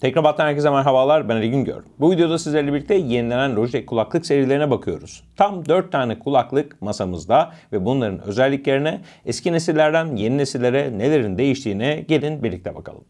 Teknobat'tan herkese merhabalar. Ben Ali Güngör. Bu videoda sizlerle birlikte yenilenen Logitech kulaklık serilerine bakıyoruz. Tam 4 tane kulaklık masamızda ve bunların özelliklerine, eski nesillerden yeni nesillere nelerin değiştiğine gelin birlikte bakalım.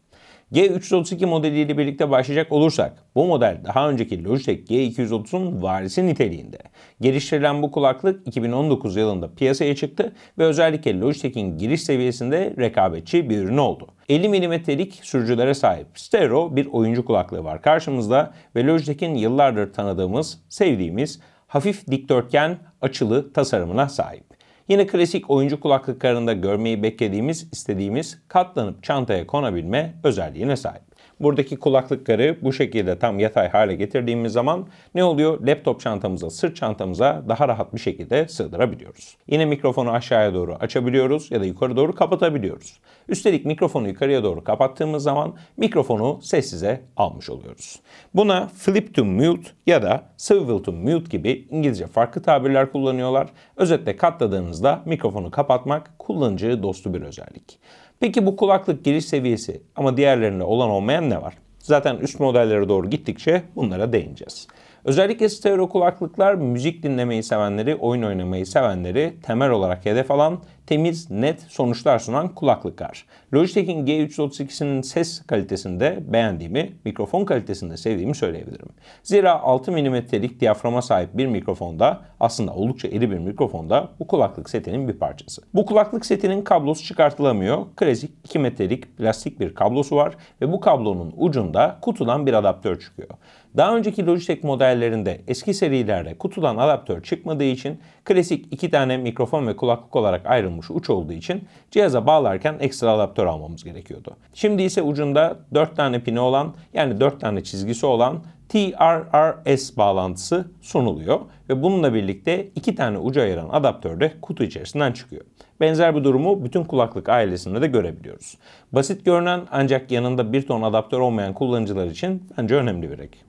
G332 modeliyle birlikte başlayacak olursak bu model daha önceki Logitech G230'un varisi niteliğinde. Geliştirilen bu kulaklık 2019 yılında piyasaya çıktı ve özellikle Logitech'in giriş seviyesinde rekabetçi bir ürün oldu. 50 mm'lik sürücülere sahip stereo bir oyuncu kulaklığı var karşımızda ve Logitech'in yıllardır tanıdığımız, sevdiğimiz hafif dikdörtgen açılı tasarımına sahip. Yine klasik oyuncu kulaklıklarında görmeyi beklediğimiz, istediğimiz katlanıp çantaya konabilme özelliğine sahip. Buradaki kulaklıkları bu şekilde tam yatay hale getirdiğimiz zaman ne oluyor? Laptop çantamıza, sırt çantamıza daha rahat bir şekilde sığdırabiliyoruz. Yine mikrofonu aşağıya doğru açabiliyoruz ya da yukarı doğru kapatabiliyoruz. Üstelik mikrofonu yukarıya doğru kapattığımız zaman mikrofonu sessize almış oluyoruz. Buna flip to mute ya da swivel to mute gibi İngilizce farklı tabirler kullanıyorlar. Özetle katladığınızda mikrofonu kapatmak kullanıcı dostu bir özellik. Peki bu kulaklık giriş seviyesi ama diğerlerinde olan olmayan ne var? Zaten üst modellere doğru gittikçe bunlara değineceğiz. Özellikle stereo kulaklıklar müzik dinlemeyi sevenleri, oyun oynamayı sevenleri temel olarak hedef alan temiz, net sonuçlar sunan kulaklıklar. Logitech'in G338'inin ses kalitesinde beğendiğimi, mikrofon kalitesinde sevdiğimi söyleyebilirim. Zira 6 mm'lik diyaframa sahip bir mikrofonda, aslında oldukça iri bir mikrofonda bu kulaklık setinin bir parçası. Bu kulaklık setinin kablosu çıkartılamıyor. Klasik 2 metrelik plastik bir kablosu var ve bu kablonun ucunda kutudan bir adaptör çıkıyor. Daha önceki Logitech modellerinde eski serilerde kutudan adaptör çıkmadığı için klasik iki tane mikrofon ve kulaklık olarak ayrılmış uç olduğu için cihaza bağlarken ekstra adaptör almamız gerekiyordu. Şimdi ise ucunda 4 tane pini olan yani 4 tane çizgisi olan TRRS bağlantısı sunuluyor ve bununla birlikte iki tane ucu ayıran adaptör de kutu içerisinden çıkıyor. Benzer bir durumu bütün kulaklık ailesinde de görebiliyoruz. Basit görünen ancak yanında bir ton adaptör olmayan kullanıcılar için bence önemli bir ek.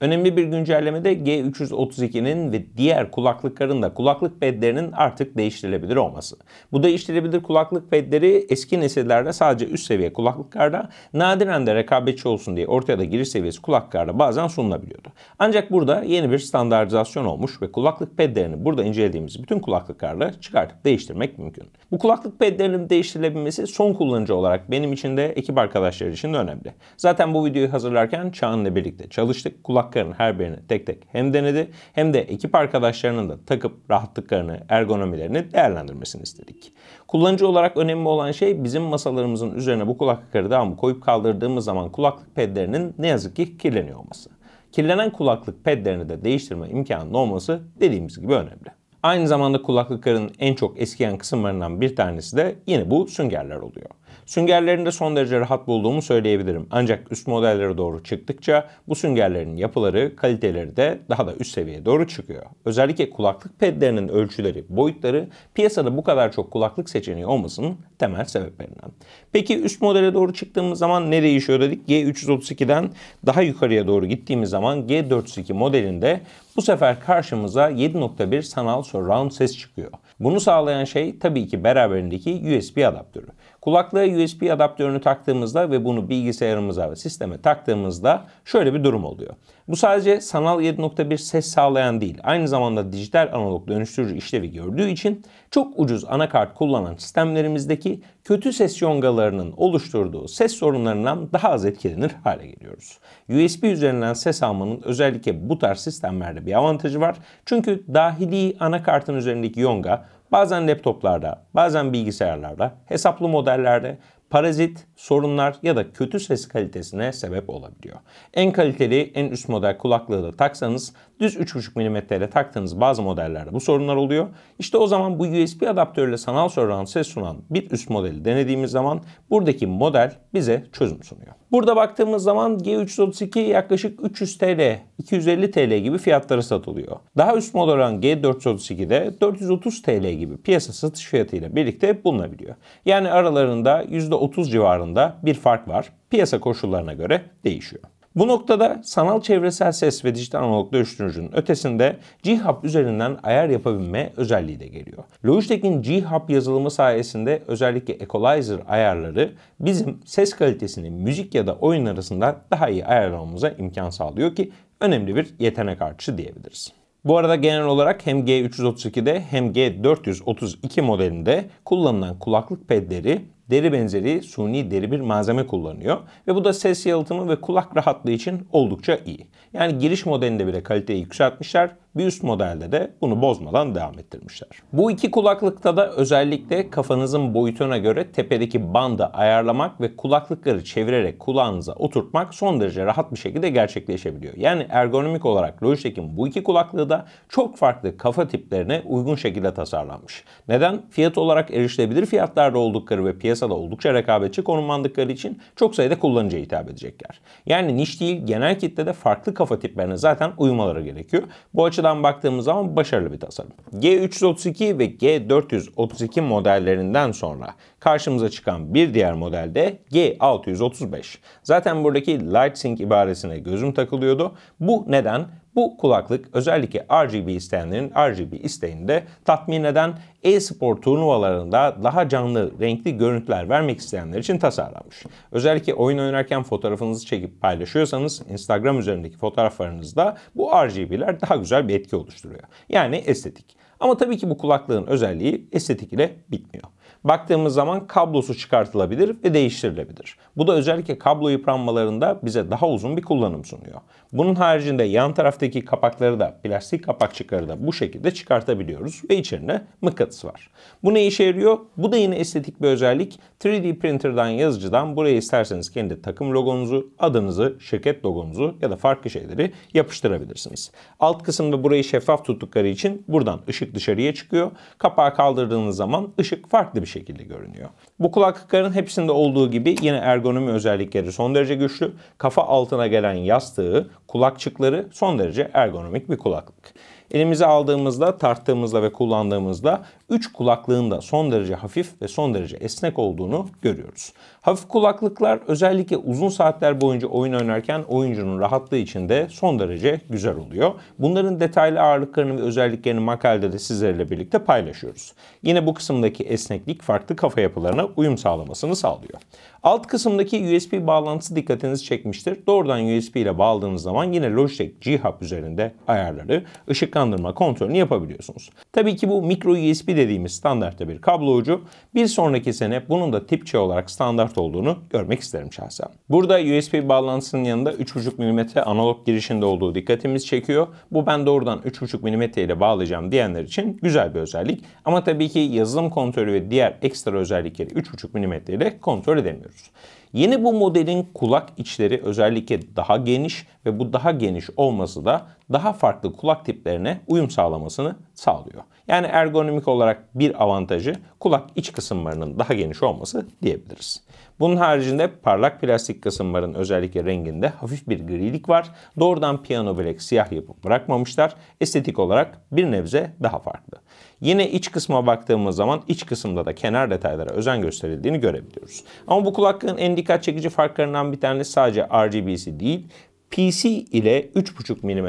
Önemli bir güncellemede G332'nin ve diğer kulaklıkların da kulaklık pedlerinin artık değiştirilebilir olması. Bu değiştirilebilir kulaklık pedleri eski nesillerde sadece üst seviye kulaklıklarda nadiren de rekabetçi olsun diye ortaya da giriş seviyesi kulaklıklarda bazen sunulabiliyordu. Ancak burada yeni bir standartizasyon olmuş ve kulaklık pedlerini burada incelediğimiz bütün kulaklıklarla çıkartıp değiştirmek mümkün. Bu kulaklık pedlerinin değiştirilebilmesi son kullanıcı olarak benim için de ekip arkadaşları için de önemli. Zaten bu videoyu hazırlarken Çağan'la birlikte çalıştık. kulaklık parmaklarının her birini tek tek hem denedi hem de ekip arkadaşlarının da takıp rahatlıklarını, ergonomilerini değerlendirmesini istedik. Kullanıcı olarak önemli olan şey bizim masalarımızın üzerine bu kulaklıkları devamlı koyup kaldırdığımız zaman kulaklık pedlerinin ne yazık ki kirleniyor olması. Kirlenen kulaklık pedlerini de değiştirme imkanının olması dediğimiz gibi önemli. Aynı zamanda kulaklıkların en çok eskiyen kısımlarından bir tanesi de yine bu süngerler oluyor. Süngerlerini de son derece rahat bulduğumu söyleyebilirim. Ancak üst modellere doğru çıktıkça bu süngerlerin yapıları, kaliteleri de daha da üst seviyeye doğru çıkıyor. Özellikle kulaklık pedlerinin ölçüleri, boyutları piyasada bu kadar çok kulaklık seçeneği olmasının temel sebeplerinden. Peki üst modele doğru çıktığımız zaman ne değişiyor dedik? G332'den daha yukarıya doğru gittiğimiz zaman G432 modelinde bu sefer karşımıza 7.1 sanal surround ses çıkıyor. Bunu sağlayan şey tabii ki beraberindeki USB adaptörü. Kulaklığa USB adaptörünü taktığımızda ve bunu bilgisayarımıza ve sisteme taktığımızda şöyle bir durum oluyor. Bu sadece sanal 7.1 ses sağlayan değil, aynı zamanda dijital analog dönüştürücü işlevi gördüğü için çok ucuz anakart kullanan sistemlerimizdeki kötü ses yongalarının oluşturduğu ses sorunlarından daha az etkilenir hale geliyoruz. USB üzerinden ses almanın özellikle bu tarz sistemlerde bir avantajı var. Çünkü dahili anakartın üzerindeki yonga Bazen laptoplarda, bazen bilgisayarlarda, hesaplı modellerde parazit, sorunlar ya da kötü ses kalitesine sebep olabiliyor. En kaliteli, en üst model kulaklığı da taksanız Düz 3.5 mm ile taktığınız bazı modellerde bu sorunlar oluyor. İşte o zaman bu USB adaptörüyle sanal surround ses sunan bir üst modeli denediğimiz zaman buradaki model bize çözüm sunuyor. Burada baktığımız zaman G332 yaklaşık 300 TL, 250 TL gibi fiyatları satılıyor. Daha üst model olan g 432 de 430 TL gibi piyasa satış fiyatıyla birlikte bulunabiliyor. Yani aralarında %30 civarında bir fark var. Piyasa koşullarına göre değişiyor. Bu noktada sanal çevresel ses ve dijital analog dönüştürücünün ötesinde G-Hub üzerinden ayar yapabilme özelliği de geliyor. Logitech'in G-Hub yazılımı sayesinde özellikle equalizer ayarları bizim ses kalitesini müzik ya da oyun arasında daha iyi ayarlamamıza imkan sağlıyor ki önemli bir yetenek artışı diyebiliriz. Bu arada genel olarak hem G332'de hem G432 modelinde kullanılan kulaklık pedleri deri benzeri suni deri bir malzeme kullanıyor ve bu da ses yalıtımı ve kulak rahatlığı için oldukça iyi. Yani giriş modelinde bile kaliteyi yükseltmişler bir üst modelde de bunu bozmadan devam ettirmişler. Bu iki kulaklıkta da özellikle kafanızın boyutuna göre tepedeki bandı ayarlamak ve kulaklıkları çevirerek kulağınıza oturtmak son derece rahat bir şekilde gerçekleşebiliyor. Yani ergonomik olarak Logitech'in bu iki kulaklığı da çok farklı kafa tiplerine uygun şekilde tasarlanmış. Neden? Fiyat olarak erişilebilir fiyatlarda oldukları ve piyasada oldukça rekabetçi konumlandıkları için çok sayıda kullanıcıya hitap edecekler. Yani niş değil genel kitlede farklı kafa tiplerine zaten uyumaları gerekiyor. Bu açıdan açıdan baktığımız zaman başarılı bir tasarım. G332 ve G432 modellerinden sonra karşımıza çıkan bir diğer model de G635. Zaten buradaki Light Sync ibaresine gözüm takılıyordu. Bu neden? Bu kulaklık özellikle RGB isteyenlerin RGB isteğini de tatmin eden e-spor turnuvalarında daha canlı, renkli görüntüler vermek isteyenler için tasarlanmış. Özellikle oyun oynarken fotoğrafınızı çekip paylaşıyorsanız Instagram üzerindeki fotoğraflarınızda bu RGB'ler daha güzel bir etki oluşturuyor. Yani estetik. Ama tabii ki bu kulaklığın özelliği estetik ile bitmiyor baktığımız zaman kablosu çıkartılabilir ve değiştirilebilir. Bu da özellikle kablo yıpranmalarında bize daha uzun bir kullanım sunuyor. Bunun haricinde yan taraftaki kapakları da plastik kapakçıkları da bu şekilde çıkartabiliyoruz ve içerinde mıknatıs var. Bu ne işe yarıyor? Bu da yine estetik bir özellik. 3D printer'dan yazıcıdan buraya isterseniz kendi takım logonuzu, adınızı, şirket logonuzu ya da farklı şeyleri yapıştırabilirsiniz. Alt kısımda burayı şeffaf tuttukları için buradan ışık dışarıya çıkıyor. Kapağı kaldırdığınız zaman ışık farklı bir şekilde görünüyor. Bu kulaklıkların hepsinde olduğu gibi yine ergonomi özellikleri son derece güçlü. Kafa altına gelen yastığı, kulakçıkları son derece ergonomik bir kulaklık. Elimize aldığımızda, tarttığımızda ve kullandığımızda 3 kulaklığın da son derece hafif ve son derece esnek olduğunu görüyoruz. Hafif kulaklıklar özellikle uzun saatler boyunca oyun oynarken oyuncunun rahatlığı için de son derece güzel oluyor. Bunların detaylı ağırlıklarını ve özelliklerini makalede de sizlerle birlikte paylaşıyoruz. Yine bu kısımdaki esneklik farklı kafa yapılarına uyum sağlamasını sağlıyor. Alt kısımdaki USB bağlantısı dikkatinizi çekmiştir. Doğrudan USB ile bağladığınız zaman yine Logitech G-Hub üzerinde ayarları, ışıklandırma kontrolünü yapabiliyorsunuz. Tabii ki bu micro USB dediğimiz standartta bir kablo ucu. Bir sonraki sene bunun da tip C olarak standart olduğunu görmek isterim şahsen. Burada USB bağlantısının yanında 3.5 mm analog girişinde olduğu dikkatimiz çekiyor. Bu ben doğrudan 3.5 mm ile bağlayacağım diyenler için güzel bir özellik. Ama tabii ki yazılım kontrolü ve diğer ekstra özellikleri 3.5 mm ile kontrol edemiyoruz görüyoruz. Yeni bu modelin kulak içleri özellikle daha geniş ve bu daha geniş olması da daha farklı kulak tiplerine uyum sağlamasını sağlıyor. Yani ergonomik olarak bir avantajı kulak iç kısımlarının daha geniş olması diyebiliriz. Bunun haricinde parlak plastik kısımların özellikle renginde hafif bir grilik var. Doğrudan piyano black siyah yapıp bırakmamışlar. Estetik olarak bir nebze daha farklı. Yine iç kısma baktığımız zaman iç kısımda da kenar detaylara özen gösterildiğini görebiliyoruz. Ama bu kulaklığın en dikkat çekici farklarından bir tanesi sadece RGB'si değil, PC ile 3.5 mm,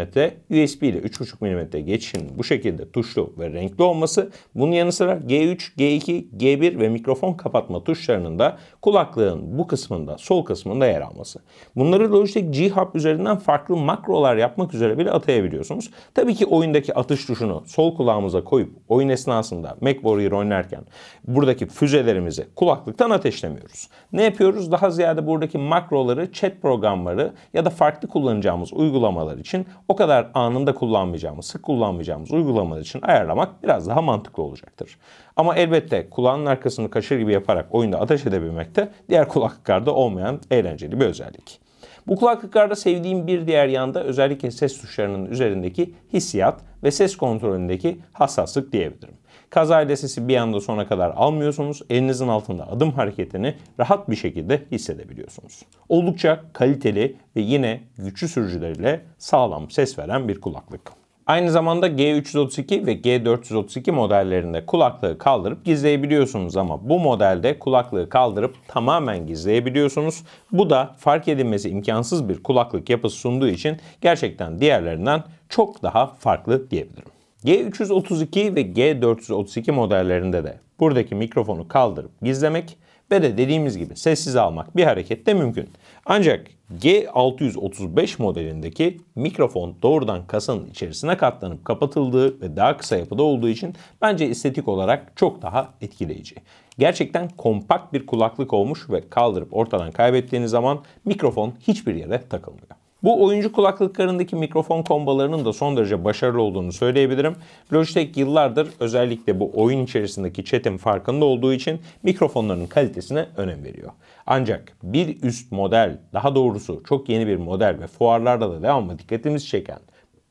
USB ile 3.5 mm geçişinin bu şekilde tuşlu ve renkli olması, bunun yanı sıra G3, G2, G1 ve mikrofon kapatma tuşlarının da kulaklığın bu kısmında, sol kısmında yer alması. Bunları Logitech G-Hub üzerinden farklı makrolar yapmak üzere bile atayabiliyorsunuz. Tabii ki oyundaki atış tuşunu sol kulağımıza koyup oyun esnasında Mac Warrior oynarken buradaki füzelerimizi kulaklıktan ateşlemiyoruz. Ne yapıyoruz? Daha ziyade buradaki makroları, chat programları ya da farklı kullanacağımız uygulamalar için o kadar anında kullanmayacağımız, sık kullanmayacağımız uygulamalar için ayarlamak biraz daha mantıklı olacaktır. Ama elbette kulağın arkasını kaşır gibi yaparak oyunda ateş edebilmek de diğer kulaklıklarda olmayan eğlenceli bir özellik. Bu kulaklıklarda sevdiğim bir diğer yanda özellikle ses tuşlarının üzerindeki hissiyat ve ses kontrolündeki hassaslık diyebilirim. Kaza sesi bir anda sona kadar almıyorsunuz. Elinizin altında adım hareketini rahat bir şekilde hissedebiliyorsunuz. Oldukça kaliteli ve yine güçlü sürücüleriyle sağlam ses veren bir kulaklık. Aynı zamanda G332 ve G432 modellerinde kulaklığı kaldırıp gizleyebiliyorsunuz ama bu modelde kulaklığı kaldırıp tamamen gizleyebiliyorsunuz. Bu da fark edilmesi imkansız bir kulaklık yapısı sunduğu için gerçekten diğerlerinden çok daha farklı diyebilirim. G332 ve G432 modellerinde de buradaki mikrofonu kaldırıp gizlemek ve de dediğimiz gibi sessiz almak bir harekette mümkün. Ancak G635 modelindeki mikrofon doğrudan kasanın içerisine katlanıp kapatıldığı ve daha kısa yapıda olduğu için bence estetik olarak çok daha etkileyici. Gerçekten kompakt bir kulaklık olmuş ve kaldırıp ortadan kaybettiğiniz zaman mikrofon hiçbir yere takılmıyor. Bu oyuncu kulaklıklarındaki mikrofon kombalarının da son derece başarılı olduğunu söyleyebilirim. Logitech yıllardır özellikle bu oyun içerisindeki chat'in farkında olduğu için mikrofonların kalitesine önem veriyor. Ancak bir üst model, daha doğrusu çok yeni bir model ve fuarlarda da devamlı dikkatimizi çeken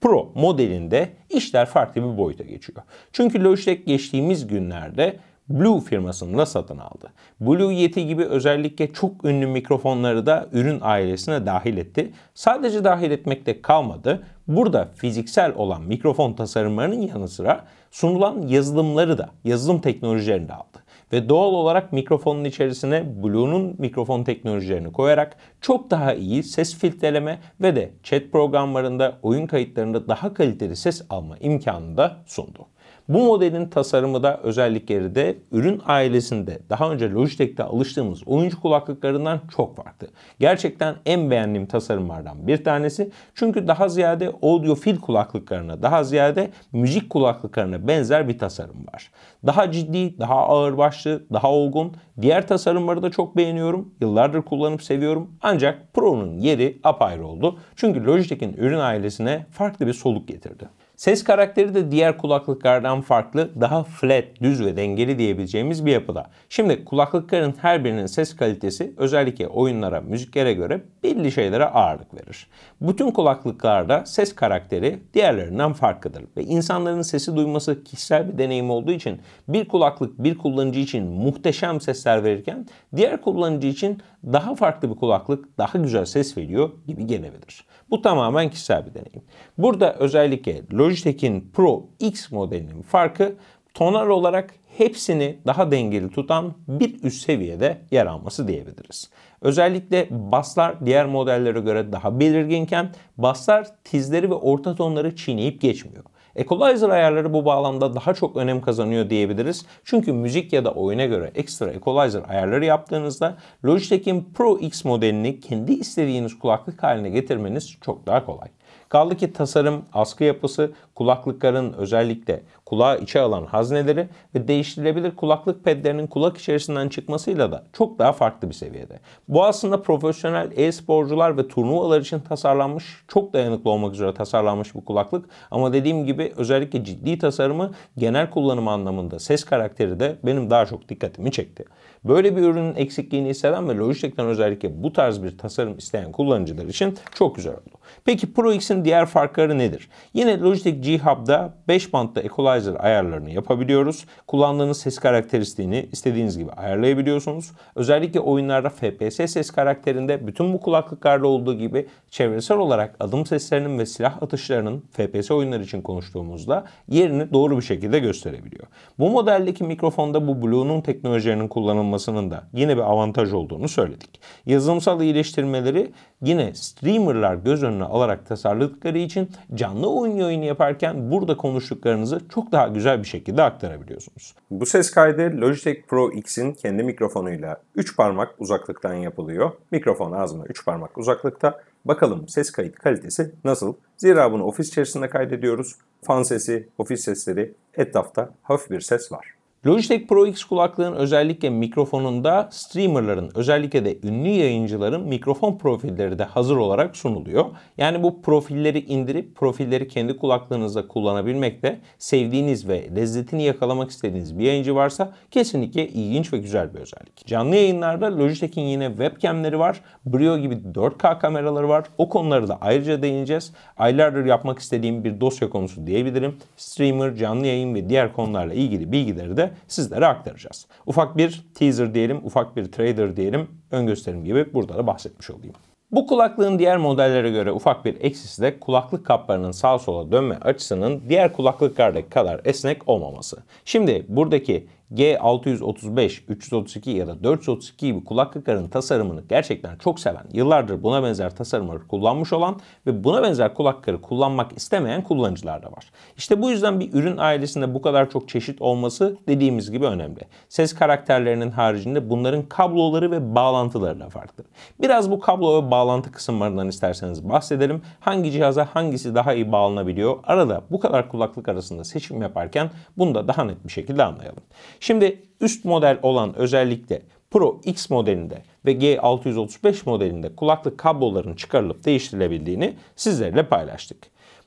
Pro modelinde işler farklı bir boyuta geçiyor. Çünkü Logitech geçtiğimiz günlerde Blue firmasında satın aldı. Blue Yeti gibi özellikle çok ünlü mikrofonları da ürün ailesine dahil etti. Sadece dahil etmekte kalmadı. Burada fiziksel olan mikrofon tasarımlarının yanı sıra sunulan yazılımları da, yazılım teknolojilerini de aldı. Ve doğal olarak mikrofonun içerisine Blue'nun mikrofon teknolojilerini koyarak çok daha iyi ses filtreleme ve de chat programlarında, oyun kayıtlarında daha kaliteli ses alma imkanını da sundu. Bu modelin tasarımı da özellikleri de ürün ailesinde daha önce Logitech'te alıştığımız oyuncu kulaklıklarından çok farklı. Gerçekten en beğendiğim tasarımlardan bir tanesi. Çünkü daha ziyade audiofil kulaklıklarına, daha ziyade müzik kulaklıklarına benzer bir tasarım var. Daha ciddi, daha ağırbaşlı, daha olgun. Diğer tasarımları da çok beğeniyorum. Yıllardır kullanıp seviyorum. Ancak Pro'nun yeri apayrı oldu. Çünkü Logitech'in ürün ailesine farklı bir soluk getirdi. Ses karakteri de diğer kulaklıklardan farklı, daha flat, düz ve dengeli diyebileceğimiz bir yapıda. Şimdi kulaklıkların her birinin ses kalitesi özellikle oyunlara, müziklere göre belli şeylere ağırlık verir. Bütün kulaklıklarda ses karakteri diğerlerinden farklıdır ve insanların sesi duyması kişisel bir deneyim olduğu için bir kulaklık bir kullanıcı için muhteşem sesler verirken diğer kullanıcı için daha farklı bir kulaklık daha güzel ses veriyor gibi gelebilir. Bu tamamen kişisel bir deneyim. Burada özellikle Logitech'in Pro X modelinin farkı tonal olarak hepsini daha dengeli tutan bir üst seviyede yer alması diyebiliriz. Özellikle baslar diğer modellere göre daha belirginken baslar tizleri ve orta tonları çiğneyip geçmiyor. Equalizer ayarları bu bağlamda daha çok önem kazanıyor diyebiliriz. Çünkü müzik ya da oyuna göre ekstra equalizer ayarları yaptığınızda Logitech'in Pro X modelini kendi istediğiniz kulaklık haline getirmeniz çok daha kolay. Kaldı ki tasarım, askı yapısı kulaklıkların özellikle kulağı içe alan hazneleri ve değiştirilebilir kulaklık pedlerinin kulak içerisinden çıkmasıyla da çok daha farklı bir seviyede. Bu aslında profesyonel e-sporcular ve turnuvalar için tasarlanmış, çok dayanıklı olmak üzere tasarlanmış bir kulaklık. Ama dediğim gibi özellikle ciddi tasarımı genel kullanım anlamında ses karakteri de benim daha çok dikkatimi çekti. Böyle bir ürünün eksikliğini hisseden ve Logitech'ten özellikle bu tarz bir tasarım isteyen kullanıcılar için çok güzel oldu. Peki Pro X'in diğer farkları nedir? Yine Logitech G-Hub'da 5 bantta equalizer ayarlarını yapabiliyoruz. Kullandığınız ses karakteristiğini istediğiniz gibi ayarlayabiliyorsunuz. Özellikle oyunlarda FPS ses karakterinde bütün bu kulaklıklarda olduğu gibi çevresel olarak adım seslerinin ve silah atışlarının FPS oyunları için konuştuğumuzda yerini doğru bir şekilde gösterebiliyor. Bu modeldeki mikrofonda bu Blue'nun teknolojilerinin kullanılmasının da yine bir avantaj olduğunu söyledik. Yazılımsal iyileştirmeleri yine streamerlar göz önüne alarak tasarladıkları için canlı oyun yayını yaparken yaparken burada konuştuklarınızı çok daha güzel bir şekilde aktarabiliyorsunuz. Bu ses kaydı Logitech Pro X'in kendi mikrofonuyla 3 parmak uzaklıktan yapılıyor. Mikrofon ağzına 3 parmak uzaklıkta. Bakalım ses kayıt kalitesi nasıl? Zira bunu ofis içerisinde kaydediyoruz. Fan sesi, ofis sesleri, etrafta hafif bir ses var. Logitech Pro X kulaklığın özellikle mikrofonunda streamerların özellikle de ünlü yayıncıların mikrofon profilleri de hazır olarak sunuluyor. Yani bu profilleri indirip profilleri kendi kulaklığınızda kullanabilmek de sevdiğiniz ve lezzetini yakalamak istediğiniz bir yayıncı varsa kesinlikle ilginç ve güzel bir özellik. Canlı yayınlarda Logitech'in yine webcamleri var. Brio gibi 4K kameraları var. O konuları da ayrıca değineceğiz. Aylardır yapmak istediğim bir dosya konusu diyebilirim. Streamer, canlı yayın ve diğer konularla ilgili bilgileri de sizlere aktaracağız. Ufak bir teaser diyelim, ufak bir trader diyelim, ön gösterim gibi burada da bahsetmiş olayım. Bu kulaklığın diğer modellere göre ufak bir eksisi de kulaklık kaplarının sağ sola dönme açısının diğer kulaklıklardaki kadar esnek olmaması. Şimdi buradaki G635, 332 ya da 432 gibi kulaklıkların tasarımını gerçekten çok seven, yıllardır buna benzer tasarımları kullanmış olan ve buna benzer kulaklık kullanmak istemeyen kullanıcılar da var. İşte bu yüzden bir ürün ailesinde bu kadar çok çeşit olması dediğimiz gibi önemli. Ses karakterlerinin haricinde bunların kabloları ve bağlantıları da farklı. Biraz bu kablo ve bağlantı kısımlarından isterseniz bahsedelim. Hangi cihaza hangisi daha iyi bağlanabiliyor? Arada bu kadar kulaklık arasında seçim yaparken bunu da daha net bir şekilde anlayalım. Şimdi üst model olan özellikle Pro X modelinde ve G635 modelinde kulaklık kabloların çıkarılıp değiştirilebildiğini sizlerle paylaştık.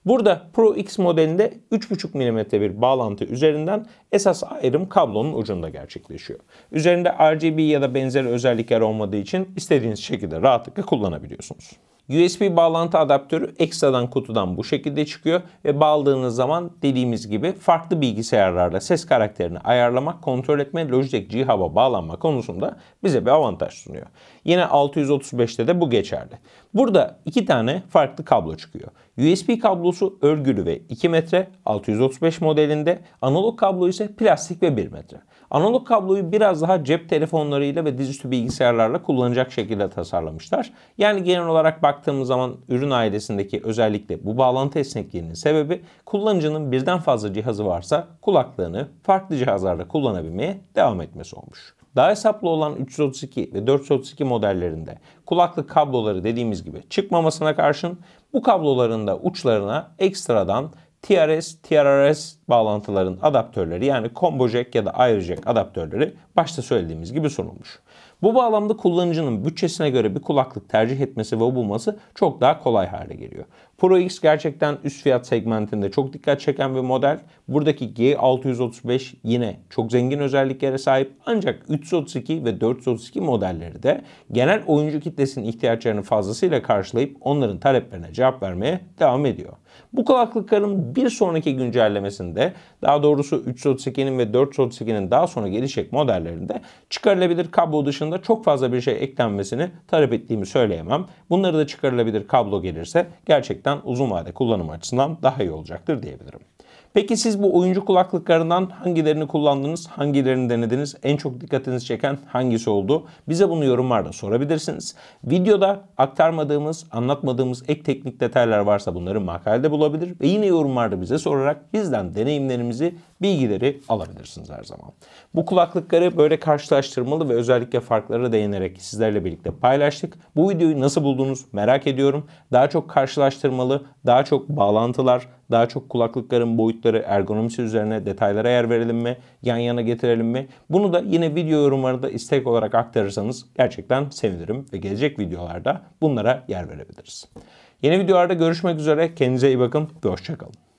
Burada Pro X modelinde 3.5 mm bir bağlantı üzerinden esas ayrım kablonun ucunda gerçekleşiyor. Üzerinde RGB ya da benzeri özellikler olmadığı için istediğiniz şekilde rahatlıkla kullanabiliyorsunuz. USB bağlantı adaptörü ekstradan kutudan bu şekilde çıkıyor ve bağladığınız zaman dediğimiz gibi farklı bilgisayarlarla ses karakterini ayarlamak, kontrol etme, Logitech G Hub'a bağlanma konusunda bize bir avantaj sunuyor. Yine 635'te de bu geçerli. Burada iki tane farklı kablo çıkıyor. USB kablosu örgülü ve 2 metre 635 modelinde, analog kablo ise plastik ve 1 metre. Analog kabloyu biraz daha cep telefonlarıyla ve dizüstü bilgisayarlarla kullanacak şekilde tasarlamışlar. Yani genel olarak baktığımız zaman ürün ailesindeki özellikle bu bağlantı esnekliğinin sebebi kullanıcının birden fazla cihazı varsa kulaklığını farklı cihazlarda kullanabilmeye devam etmesi olmuş. Daha hesaplı olan 332 ve 432 modellerinde kulaklık kabloları dediğimiz gibi çıkmamasına karşın bu kabloların da uçlarına ekstradan TRS, TRRS bağlantıların adaptörleri yani combo jack ya da ayrı jack adaptörleri başta söylediğimiz gibi sunulmuş. Bu bağlamda kullanıcının bütçesine göre bir kulaklık tercih etmesi ve bulması çok daha kolay hale geliyor. Pro X gerçekten üst fiyat segmentinde çok dikkat çeken bir model. Buradaki G635 yine çok zengin özelliklere sahip ancak 332 ve 432 modelleri de genel oyuncu kitlesinin ihtiyaçlarını fazlasıyla karşılayıp onların taleplerine cevap vermeye devam ediyor. Bu kulaklıkların bir sonraki güncellemesinde daha doğrusu 332'nin ve 432'nin daha sonra gelecek modellerinde çıkarılabilir kablo dışında çok fazla bir şey eklenmesini talep ettiğimi söyleyemem. Bunları da çıkarılabilir kablo gelirse gerçekten gerçekten uzun vade kullanım açısından daha iyi olacaktır diyebilirim. Peki siz bu oyuncu kulaklıklarından hangilerini kullandınız, hangilerini denediniz, en çok dikkatinizi çeken hangisi oldu? Bize bunu yorumlarda sorabilirsiniz. Videoda aktarmadığımız, anlatmadığımız ek teknik detaylar varsa bunları makalede bulabilir ve yine yorumlarda bize sorarak bizden deneyimlerimizi bilgileri alabilirsiniz her zaman. Bu kulaklıkları böyle karşılaştırmalı ve özellikle farklara değinerek sizlerle birlikte paylaştık. Bu videoyu nasıl buldunuz merak ediyorum. Daha çok karşılaştırmalı, daha çok bağlantılar, daha çok kulaklıkların boyutları, ergonomisi üzerine detaylara yer verelim mi? Yan yana getirelim mi? Bunu da yine video yorumlarında istek olarak aktarırsanız gerçekten sevinirim ve gelecek videolarda bunlara yer verebiliriz. Yeni videolarda görüşmek üzere. Kendinize iyi bakın ve hoşçakalın.